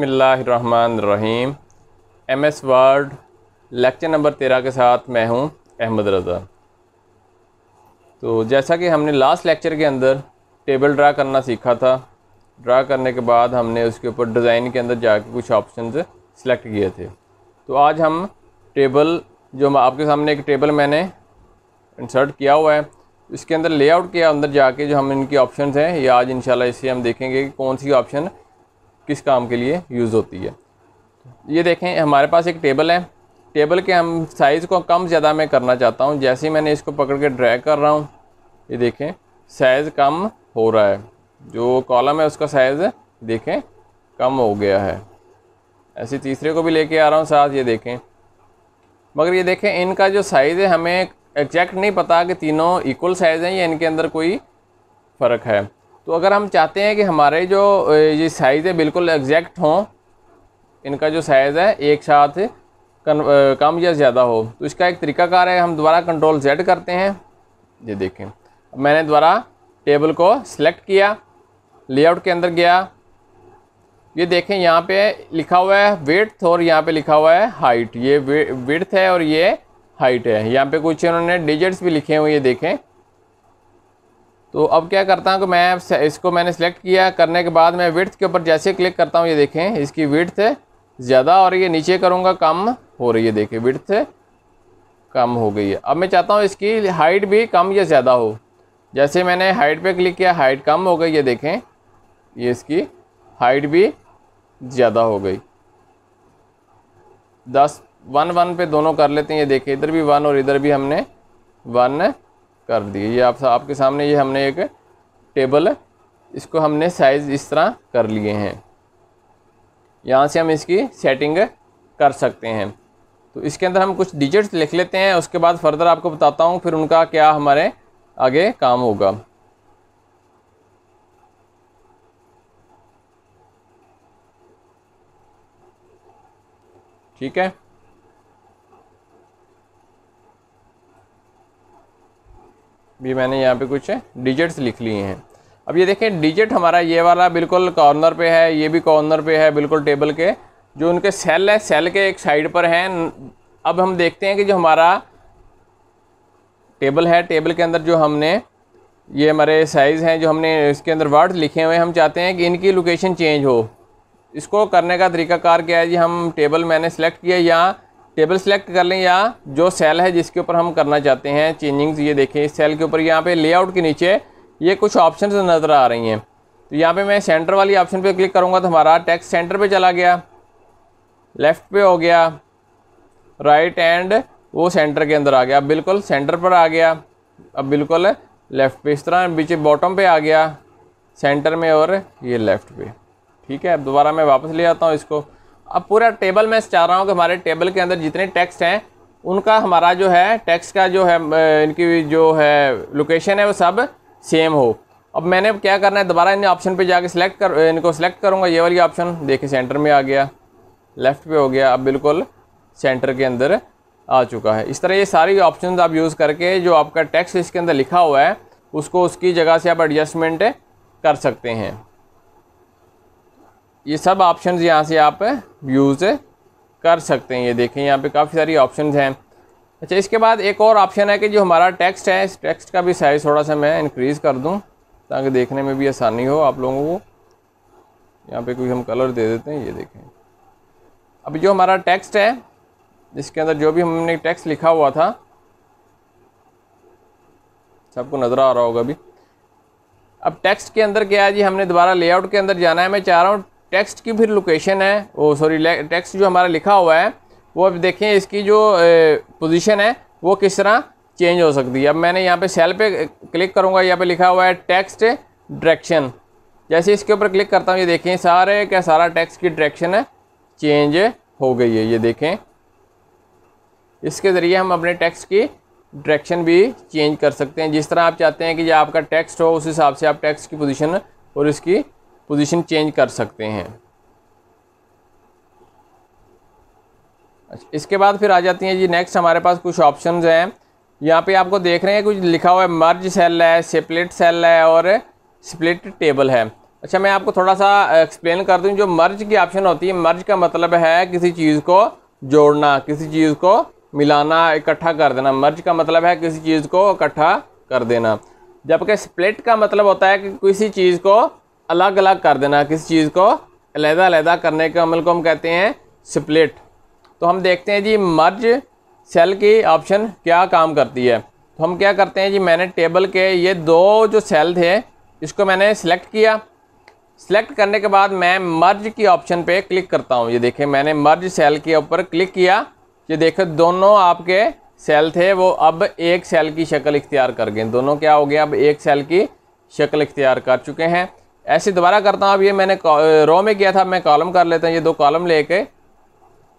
बसमीम M S Word lecture number तेरह के साथ मैं हूँ अहमद रज़ा तो जैसा कि हमने लास्ट लेक्चर के अंदर टेबल ड्रा करना सीखा था ड्रा करने के बाद हमने उसके ऊपर डिज़ाइन के अंदर जाके कुछ ऑप्शन सेलेक्ट किए थे तो आज हम टेबल जो आपके सामने एक टेबल मैंने इंसर्ट किया हुआ है इसके अंदर लेआउट के अंदर जाके जो हम इनकी ऑप्शन हैं ये आज इनशाला इससे हम देखेंगे कि कौन सी ऑप्शन किस काम के लिए यूज़ होती है ये देखें हमारे पास एक टेबल है टेबल के हम साइज़ को कम ज़्यादा मैं करना चाहता हूँ जैसे ही मैंने इसको पकड़ के ड्रैग कर रहा हूँ ये देखें साइज़ कम हो रहा है जो कॉलम है उसका साइज़ देखें कम हो गया है ऐसे तीसरे को भी लेके आ रहा हूँ साथ ये देखें मगर ये देखें इनका जो साइज़ है हमें एग्जैक्ट नहीं पता कि तीनों इक्वल साइज़ हैं या इनके अंदर कोई फ़र्क है तो अगर हम चाहते हैं कि हमारे जो ये साइज़ है बिल्कुल एग्जैक्ट हों इनका जो साइज़ है एक साथ कम या ज़्यादा हो तो इसका एक तरीकाकार है हम दोबारा कंट्रोल जेड करते हैं ये देखें मैंने दोबारा टेबल को सिलेक्ट किया लेआउट के अंदर गया ये देखें यहाँ पे लिखा हुआ है वेट और यहाँ पे लिखा हुआ है हाइट ये वेट है और ये हाइट है यहाँ पे कुछ इन्होंने डिजिट्स भी लिखे हुए ये देखें तो अब क्या करता हूँ कि मैं इसको मैंने सेलेक्ट किया करने के बाद मैं विर्थ के ऊपर जैसे क्लिक करता हूँ ये देखें इसकी विर्थ ज़्यादा और ये नीचे करूँगा कम हो रही है देखें विर्थ कम हो गई है अब मैं चाहता हूँ इसकी हाइट भी कम या ज़्यादा हो जैसे मैंने हाइट पे क्लिक किया हाइट कम हो गई ये देखें ये इसकी हाइट भी ज़्यादा हो गई दस वन वन पे दोनों कर लेते हैं ये देखें इधर भी वन और इधर भी हमने वन कर दिए ये आप आपके सामने ये हमने एक टेबल इसको हमने साइज़ इस तरह कर लिए हैं यहाँ से हम इसकी सेटिंग कर सकते हैं तो इसके अंदर हम कुछ डिजिट्स लिख लेते हैं उसके बाद फर्दर आपको बताता हूँ फिर उनका क्या हमारे आगे काम होगा ठीक है भी मैंने यहाँ पे कुछ डिजिट्स लिख लिए हैं अब ये देखें डिजिट हमारा ये वाला बिल्कुल कॉर्नर पे है ये भी कॉर्नर पे है बिल्कुल टेबल के जो उनके सेल है सेल के एक साइड पर हैं अब हम देखते हैं कि जो हमारा टेबल है टेबल के अंदर जो हमने ये हमारे साइज़ हैं जो हमने इसके अंदर वर्ड लिखे हुए हैं हम चाहते हैं कि इनकी लोकेशन चेंज हो इसको करने का तरीकाकार क्या है जी हम टेबल मैंने सेलेक्ट किया यहाँ टेबल सेलेक्ट कर लें या जो सेल है जिसके ऊपर हम करना चाहते हैं चेंजिंग्स ये देखें इस सेल के ऊपर यहाँ पे लेआउट के नीचे ये कुछ ऑप्शन नज़र आ रही हैं तो यहाँ पे मैं सेंटर वाली ऑप्शन पे क्लिक करूँगा तो हमारा टैक्स सेंटर पे चला गया लेफ़्ट पे हो गया राइट एंड वो सेंटर के अंदर आ गया बिल्कुल सेंटर पर आ गया अब बिल्कुल लेफ़्ट पे इस तरह बीच बॉटम पर आ गया सेंटर में और ये लेफ़्ट पे ठीक है अब दोबारा मैं वापस ले आता हूँ इसको अब पूरा टेबल मैं चाह रहा हूँ कि हमारे टेबल के अंदर जितने टेक्स्ट हैं उनका हमारा जो है टेक्स्ट का जो है इनकी जो है लोकेशन है वो सब सेम हो अब मैंने क्या करना है दोबारा इन ऑप्शन पे जाके सिलेक्ट कर इनको सिलेक्ट करूँगा ये वाली ऑप्शन देखिए सेंटर में आ गया लेफ़्ट पे हो गया अब बिल्कुल सेंटर के अंदर आ चुका है इस तरह ये सारी ऑप्शन आप यूज़ करके जो आपका टैक्स इसके अंदर लिखा हुआ है उसको उसकी जगह से आप एडजस्टमेंट कर सकते हैं ये सब ऑप्शंस यहाँ से आप यूज़ कर सकते हैं ये देखें यहाँ पे काफ़ी सारी ऑप्शंस हैं अच्छा इसके बाद एक और ऑप्शन है कि जो हमारा टेक्स्ट है इस टेक्स्ट का भी साइज़ थोड़ा सा मैं इंक्रीज़ कर दूँ ताकि देखने में भी आसानी हो आप लोगों को यहाँ पर कोई हम कलर दे देते हैं ये देखें अब जो हमारा टेक्स्ट है जिसके अंदर जो भी हमने टेक्स्ट लिखा हुआ था सबको नज़र आ रहा होगा अभी अब टेक्स्ट के अंदर क्या है जी हमने दोबारा लेआउट के अंदर जाना है मैं चाह रहा हूँ टेक्स्ट की फिर लोकेशन है वो सॉरी टेक्स्ट जो हमारा लिखा हुआ है वो अब देखें इसकी जो पोजीशन है वो किस तरह चेंज हो सकती है अब मैंने यहाँ पे सेल पे क्लिक करूँगा यहाँ पे लिखा हुआ है टेक्स्ट डायरेक्शन जैसे इसके ऊपर क्लिक करता हूँ ये देखें सारे क्या सारा टेक्स्ट की डायरेक्शन है चेंज हो गई है ये देखें इसके ज़रिए हम अपने टेक्स्ट की डायरेक्शन भी चेंज कर सकते हैं जिस तरह आप चाहते हैं कि जो आपका टेक्स्ट हो उस हिसाब से आप टेक्स्ट की पोजीशन और इसकी पोजीशन चेंज कर सकते हैं अच्छा, इसके बाद फिर आ जाती हैं जी नेक्स्ट हमारे पास कुछ ऑप्शंस हैं यहाँ पे आपको देख रहे हैं कुछ लिखा हुआ है मर्ज सेल है सेपलेट सेल है और स्प्लिट टेबल है अच्छा मैं आपको थोड़ा सा एक्सप्लेन कर दूँ जो मर्ज की ऑप्शन होती है मर्ज का मतलब है किसी चीज़ को जोड़ना किसी चीज़ को मिलाना इकट्ठा कर देना मर्ज का मतलब है किसी चीज़ को इकट्ठा कर देना जबकि स्प्लिट का मतलब होता है कि किसी चीज़ को अलग अलग कर देना किसी चीज़ को अलहदा अलहदा करने के अमल को हम कहते हैं स्प्लिट तो हम देखते हैं जी मर्ज सेल की ऑप्शन क्या काम करती है तो हम क्या करते हैं जी मैंने टेबल के ये दो जो सेल थे इसको मैंने सेलेक्ट किया सेलेक्ट करने के बाद मैं मर्ज की ऑप्शन पे क्लिक करता हूँ ये देखें मैंने मर्ज सेल के ऊपर क्लिक किया ये देखे दोनों आपके सेल थे वो अब एक सेल की शक्ल इख्तियार कर गए दोनों क्या हो गया अब एक सेल की शक्ल इख्तियार कर चुके हैं ऐसे दोबारा करता हूँ अब ये मैंने रो में किया था मैं कॉलम कर लेता हूँ ये दो कॉलम ले कर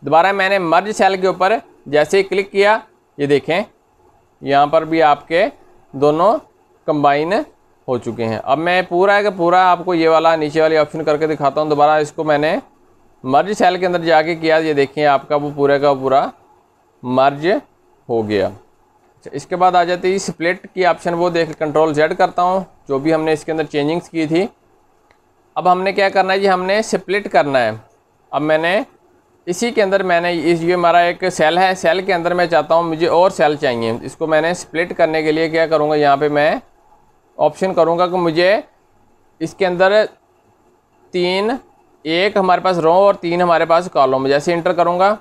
दोबारा मैंने मर्ज सेल के ऊपर जैसे ही क्लिक किया ये देखें यहाँ पर भी आपके दोनों कंबाइन हो चुके हैं अब मैं पूरा है कि पूरा आपको ये वाला नीचे वाली ऑप्शन करके दिखाता हूँ दोबारा इसको मैंने मर्ज सेल के अंदर जाके किया ये देखिए आपका वो पूरे का पूरा मर्ज हो गया अच्छा इसके बाद आ जाती है स्प्लिट की ऑप्शन वो देख कंट्रोल जेड करता हूँ जो भी हमने इसके अंदर चेंजिंग्स की थी अब हमने क्या करना है जी हमने स्प्लिट करना है अब मैंने इसी के अंदर मैंने इस ये हमारा एक सेल है सेल के अंदर मैं चाहता हूँ मुझे और सेल चाहिए इसको मैंने स्प्लिट करने के लिए क्या करूँगा यहाँ पे मैं ऑप्शन करूँगा कि मुझे इसके अंदर तीन एक हमारे पास रो और तीन हमारे पास कॉलम जैसे इंटर करूँगा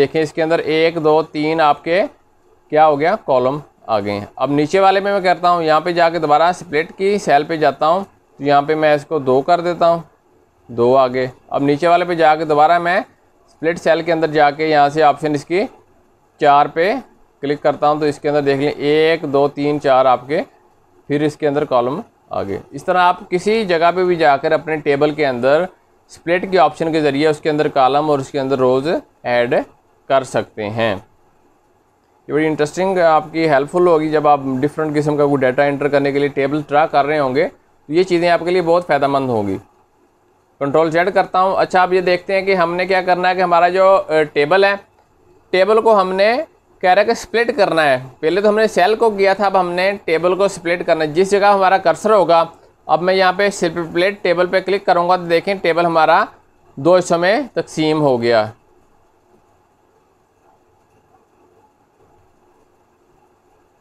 देखें इसके अंदर एक दो तीन आपके क्या हो गया कॉलम आ गए अब नीचे वाले में मैं करता हूँ यहाँ पर जाके दोबारा स्प्लिट की सेल पर जाता हूँ तो यहाँ पे मैं इसको दो कर देता हूँ दो आगे अब नीचे वाले पे जाके दोबारा मैं स्प्लिट सेल के अंदर जाके यहाँ से ऑप्शन इसकी चार पे क्लिक करता हूँ तो इसके अंदर देख लें एक दो तीन चार आपके फिर इसके अंदर कॉलम आगे इस तरह आप किसी जगह पे भी जाकर अपने टेबल के अंदर स्प्लिट के ऑप्शन के ज़रिए उसके अंदर कॉलम और उसके अंदर रोज़ ऐड कर सकते हैं ये बड़ी इंटरेस्टिंग आपकी हेल्पफुल होगी जब आप डिफरेंट किस्म का कोई डाटा एंटर करने के लिए टेबल ट्रा कर रहे होंगे तो ये चीज़ें आपके लिए बहुत फ़ायदेमंद होंगी कंट्रोल जेड करता हूँ अच्छा आप ये देखते हैं कि हमने क्या करना है कि हमारा जो टेबल है टेबल को हमने कह रहा है कि स्प्लिट करना है पहले तो हमने सेल को किया था अब हमने टेबल को स्प्लिट करना है जिस जगह हमारा कर्सर होगा अब मैं यहाँ पे स्प्लिट टेबल पे क्लिक करूँगा तो देखें टेबल हमारा दो हिस्सों में तकसीम हो गया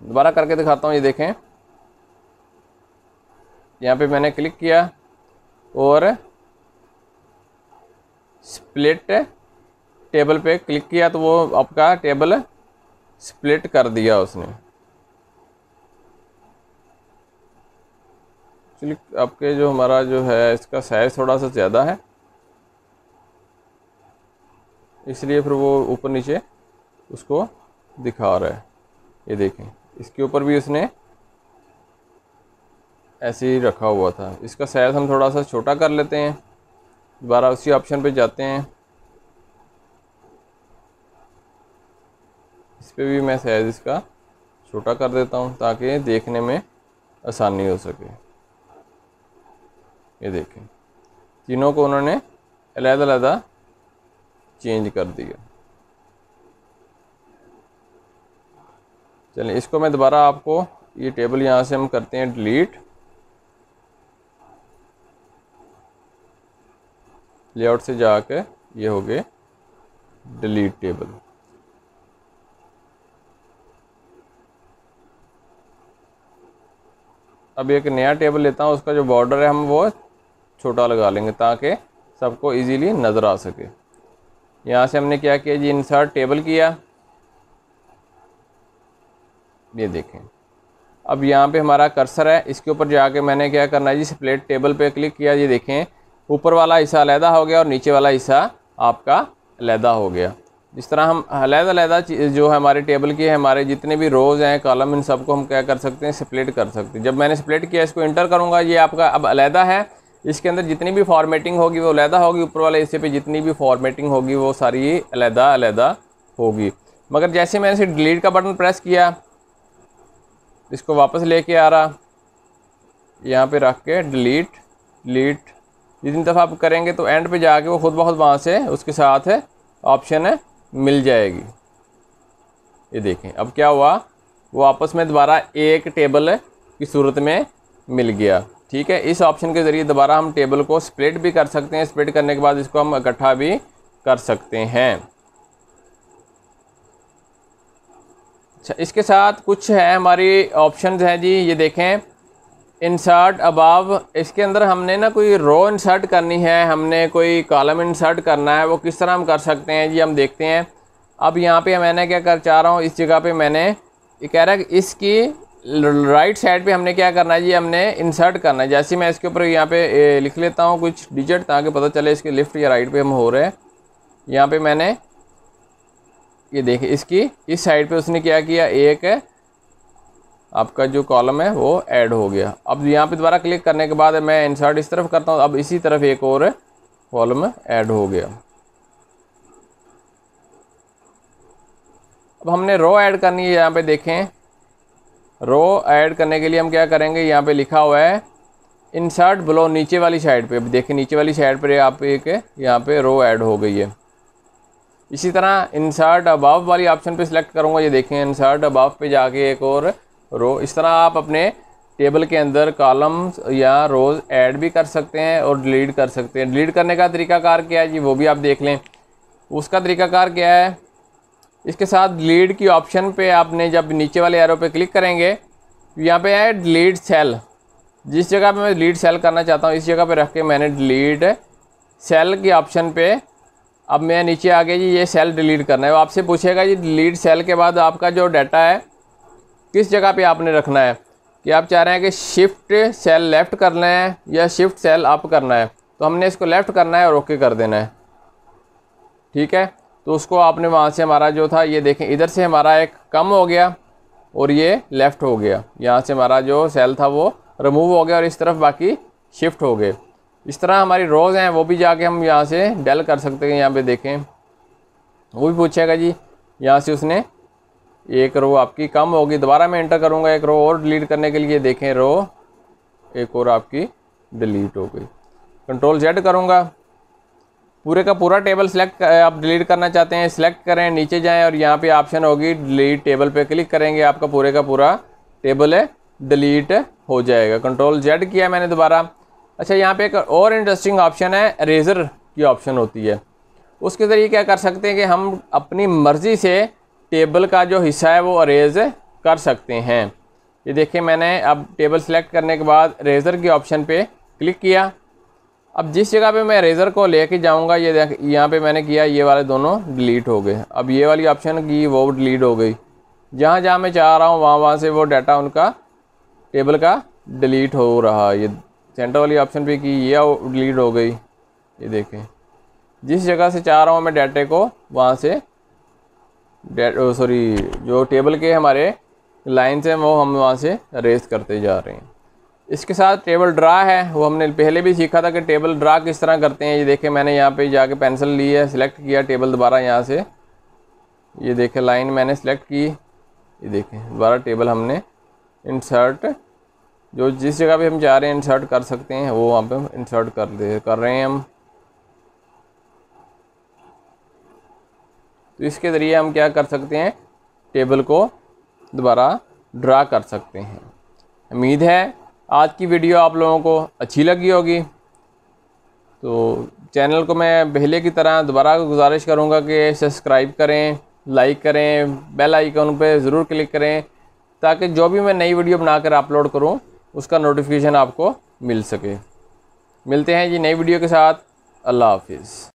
दोबारा करके दिखाता हूँ ये देखें यहाँ पे मैंने क्लिक किया और स्प्लिट टेबल पे क्लिक किया तो वो आपका टेबल स्प्लिट कर दिया उसने क्लिक आपके जो हमारा जो है इसका साइज थोड़ा सा ज़्यादा है इसलिए फिर वो ऊपर नीचे उसको दिखा रहा है ये देखें इसके ऊपर भी उसने ऐसे ही रखा हुआ था इसका साइज़ हम थोड़ा सा छोटा कर लेते हैं दोबारा उसी ऑप्शन पे जाते हैं इस पर भी मैं साइज़ इसका छोटा कर देता हूँ ताकि देखने में आसानी हो सके ये देखें तीनों को उन्होंने अलग अलग चेंज कर दिया चलिए इसको मैं दोबारा आपको ये टेबल यहाँ से हम करते हैं डिलीट लेआउट से जाके ये हो गए डिलीट टेबल अब एक नया टेबल लेता हूँ उसका जो बॉर्डर है हम वो छोटा लगा लेंगे ताकि सबको इजीली नज़र आ सके यहाँ से हमने क्या किया जी इंसर्ट टेबल किया ये देखें अब यहाँ पे हमारा कर्सर है इसके ऊपर जाके मैंने क्या करना है जी स्प्लेट टेबल पे क्लिक किया ये देखें ऊपर वाला हिस्सा अलहदा हो गया और नीचे वाला हिस्सा आपका अलहदा हो गया इस तरह हम अलहदा अलहदा जो है हमारे टेबल के हमारे जितने भी रोज़ हैं कॉलम इन सबको हम क्या कर सकते हैं स्प्लिट कर सकते हैं जब मैंने स्प्लिट किया इसको इंटर करूँगा ये आपका अब अलहदा है इसके अंदर जितनी भी फॉर्मेटिंग होगी वो अलहदा होगी ऊपर वाले हिस्से पे जितनी भी फॉर्मेटिंग होगी वो सारी अलहदा अलहदा होगी मगर जैसे मैंने इसे डिलीट का बटन प्रेस किया इसको वापस लेके आ रहा यहाँ पे रख के डिलीट डिलीट जितनी दफ़ा आप करेंगे तो एंड पे जाके वो खुद बहुत वहाँ से उसके साथ है ऑप्शन है मिल जाएगी ये देखें अब क्या हुआ वो आपस में दोबारा एक टेबल की सूरत में मिल गया ठीक है इस ऑप्शन के ज़रिए दोबारा हम टेबल को स्प्लिट भी कर सकते हैं स्प्लिट करने के बाद इसको हम इकट्ठा भी कर सकते हैं अच्छा इसके साथ कुछ है हमारी ऑप्शंस हैं जी ये देखें इंसर्ट अबाव इसके अंदर हमने ना कोई रो इंसर्ट करनी है हमने कोई कॉलम इंसर्ट करना है वो किस तरह हम कर सकते हैं जी हम देखते हैं अब यहाँ पे मैंने क्या कर चाह रहा हूँ इस जगह पे मैंने ये कह रहा है इसकी राइट साइड पे हमने क्या करना है जी हमने इंसर्ट करना है जैसे मैं इसके ऊपर यहाँ पे लिख लेता हूँ कुछ डिजिट ताकि पता चले इसके लेफ्ट या राइट पे हम हो रहे हैं यहाँ पे मैंने ये देखे इसकी इस साइड पे उसने क्या किया एक आपका जो कॉलम है वो ऐड हो गया अब यहाँ पे दोबारा क्लिक करने के बाद मैं इंसर्ट इस तरफ करता हूँ अब इसी तरफ एक और कॉलम ऐड हो गया अब हमने रो ऐड करनी है यहाँ पे देखें रो ऐड करने के लिए हम क्या करेंगे यहाँ पे लिखा हुआ है इंसर्ट ब्लो नीचे वाली साइड पे अब देखें नीचे वाली साइड पर आप एक यहाँ पे रो ऐड हो गई है इसी तरह इंसर्ट अबाव वाली ऑप्शन पे सिलेक्ट करूँगा ये देखें इंसर्ट अबाव पे जाके एक और रो इस तरह आप अपने टेबल के अंदर कॉलम्स या रोज़ ऐड भी कर सकते हैं और डिलीट कर सकते हैं डिलीट करने का तरीकाकार क्या है जी वो भी आप देख लें उसका तरीकाकार क्या है इसके साथ डिलीट की ऑप्शन पे आपने जब नीचे वाले एरो पे क्लिक करेंगे यहाँ पे है डिलीट सेल जिस जगह पे मैं डिलीट सेल करना चाहता हूँ इस जगह पे रख के मैंने डिलीट सेल के ऑप्शन पे अब मैं नीचे आ गया जी ये सेल डिलीट करना है वो आपसे पूछेगा जी डिलीट सेल के बाद आपका जो डाटा है किस जगह पे आपने रखना है कि आप चाह रहे हैं कि शिफ्ट सेल लेफ़्ट करना है या शिफ्ट सेल अप करना है तो हमने इसको लेफ़्ट करना है और ओके कर देना है ठीक है तो उसको आपने वहाँ से हमारा जो था ये देखें इधर से हमारा एक कम हो गया और ये लेफ़्ट हो गया यहाँ से हमारा जो सेल था वो रिमूव हो गया और इस तरफ बाकी शिफ्ट हो गए इस तरह हमारी रोज़ हैं वो भी जाके हम यहाँ से डेल कर सकते हैं यहाँ पे देखें वो भी पूछेगा जी यहाँ से उसने एक रो आपकी कम होगी दोबारा मैं एंटर करूँगा एक रो और डिलीट करने के लिए देखें रो एक और आपकी डिलीट हो गई कंट्रोल जेड करूँगा पूरे का पूरा टेबल सेलेक्ट आप डिलीट करना चाहते हैं सिलेक्ट करें नीचे जाएं और यहाँ पे ऑप्शन होगी डिलीट टेबल पे क्लिक करेंगे आपका पूरे का पूरा टेबल है डिलीट हो जाएगा कंट्रोल जेड किया मैंने दोबारा अच्छा यहाँ पे एक और इंटरेस्टिंग ऑप्शन है रेज़र की ऑप्शन होती है उसके ज़रिए क्या कर सकते हैं कि हम अपनी मर्ज़ी से टेबल का जो हिस्सा है वो अरेज कर सकते हैं ये देखिए मैंने अब टेबल सेलेक्ट करने के बाद रेज़र के ऑप्शन पे क्लिक किया अब जिस जगह पे मैं रेज़र को ले कर जाऊँगा ये देख यहाँ पर मैंने किया ये वाले दोनों डिलीट हो गए अब ये वाली ऑप्शन की वो डिलीट हो गई जहाँ जहाँ मैं चाह रहा हूँ वहाँ वहाँ से वो डाटा उनका टेबल का डिलीट हो रहा ये सेंटर वाली ऑप्शन पे की ये डिलीट हो गई ये देखें जिस जगह से चाह रहा हूँ मैं डाटे को वहाँ से सॉरी oh, जो टेबल के हमारे लाइन्स हैं वो हम वहाँ से रेस करते जा रहे हैं इसके साथ टेबल ड्रा है वो हमने पहले भी सीखा था कि टेबल ड्रा किस तरह करते हैं ये देखें मैंने यहाँ पे जाके पेंसिल ली है सिलेक्ट किया टेबल दोबारा यहाँ से ये देखें लाइन मैंने सिलेक्ट की ये देखें दोबारा टेबल हमने इंसर्ट जो जिस जगह पे हम जा रहे हैं इंसर्ट कर सकते हैं वो वहाँ पे हम इंसर्ट कर दे कर रहे हैं हम तो इसके ज़रिए हम क्या कर सकते हैं टेबल को दोबारा ड्रा कर सकते हैं उम्मीद है आज की वीडियो आप लोगों को अच्छी लगी होगी तो चैनल को मैं पहले की तरह दोबारा गुजारिश करूंगा कि सब्सक्राइब करें लाइक करें बेल आइकन पर ज़रूर क्लिक करें ताकि जो भी मैं नई वीडियो बनाकर अपलोड करूं उसका नोटिफिकेशन आपको मिल सके मिलते हैं जी नई वीडियो के साथ अल्लाह हाफिज़